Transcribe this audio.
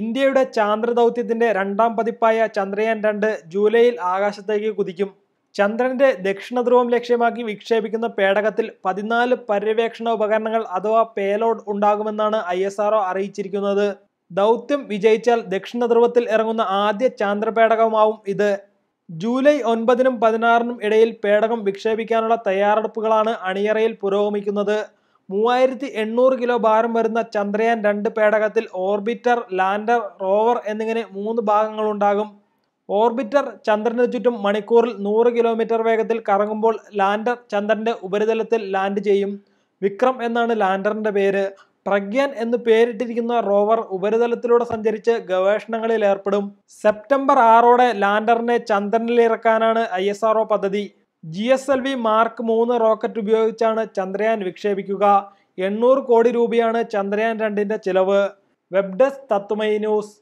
ഇന്ത്യയുടെ ചാന്ദ്രദൗത്യത്തിന്റെ രണ്ടാം പതിപ്പായ ചന്ദ്രയാൻ രണ്ട് ജൂലൈയിൽ ആകാശത്തേക്ക് കുതിക്കും ചന്ദ്രന്റെ ദക്ഷിണ ധ്രുവം ലക്ഷ്യമാക്കി വിക്ഷേപിക്കുന്ന പേടകത്തിൽ പതിനാല് പര്യവേക്ഷണ ഉപകരണങ്ങൾ അഥവാ പേലോഡ് ഉണ്ടാകുമെന്നാണ് ഐ അറിയിച്ചിരിക്കുന്നത് ദൗത്യം വിജയിച്ചാൽ ദക്ഷിണ ധ്രുവത്തിൽ ഇറങ്ങുന്ന ആദ്യ ചാന്ദ്രപേടകമാവും ഇത് ജൂലൈ ഒൻപതിനും പതിനാറിനും ഇടയിൽ പേടകം വിക്ഷേപിക്കാനുള്ള തയ്യാറെടുപ്പുകളാണ് അണിയറയിൽ പുരോഗമിക്കുന്നത് മൂവായിരത്തി എണ്ണൂറ് കിലോ ഭാരം വരുന്ന ചന്ദ്രയാൻ രണ്ട് പേടകത്തിൽ ഓർബിറ്റർ ലാൻഡർ റോവർ എന്നിങ്ങനെ മൂന്ന് ഭാഗങ്ങളുണ്ടാകും ഓർബിറ്റർ ചന്ദ്രന് ചുറ്റും മണിക്കൂറിൽ നൂറ് കിലോമീറ്റർ വേഗത്തിൽ കറങ്ങുമ്പോൾ ലാൻഡർ ചന്ദ്രന്റെ ഉപരിതലത്തിൽ ലാൻഡ് ചെയ്യും വിക്രം എന്നാണ് ലാൻഡറിന്റെ പേര് പ്രഗ്യാൻ എന്ന് പേരിട്ടിരിക്കുന്ന റോവർ ഉപരിതലത്തിലൂടെ സഞ്ചരിച്ച് ഗവേഷണങ്ങളിൽ ഏർപ്പെടും സെപ്റ്റംബർ ആറോടെ ലാൻഡറിനെ ചന്ദ്രനിലിറക്കാനാണ് ഐ പദ്ധതി G S L V mark മൂന്ന് റോക്കറ്റ് ഉപയോഗിച്ചാണ് ചന്ദ്രയാൻ വിക്ഷേപിക്കുക എണ്ണൂറ് കോടി രൂപയാണ് ചന്ദ്രയാൻ രണ്ടിൻ്റെ ചിലവ് വെബ് ഡെസ്ക് തത്തുമൈ ന്യൂസ്